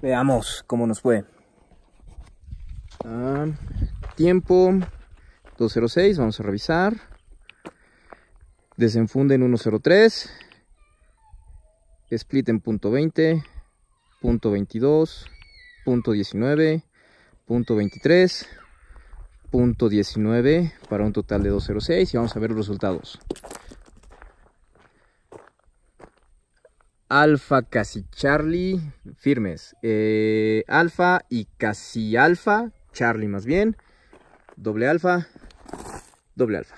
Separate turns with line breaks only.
Veamos cómo nos fue. Ah, tiempo 206, vamos a revisar. Desenfunde en 103. Split en punto .20, punto .22, punto .19, punto .23, punto .19 para un total de 206 y vamos a ver los resultados. Alfa Casi Charlie, firmes. Eh, alfa y Casi Alfa, Charlie más bien. Doble Alfa, doble Alfa.